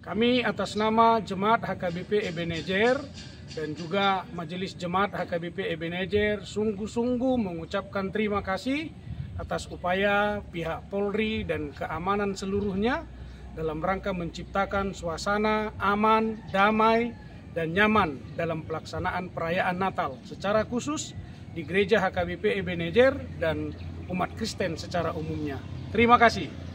Kami atas nama Jemaat HKBP Ebenezer dan juga Majelis Jemaat HKBP Ebenezer sungguh-sungguh mengucapkan terima kasih atas upaya pihak Polri dan keamanan seluruhnya dalam rangka menciptakan suasana aman, damai, dan nyaman dalam pelaksanaan perayaan Natal secara khusus di Gereja HKBP Ebenezer dan umat Kristen secara umumnya. Terima kasih.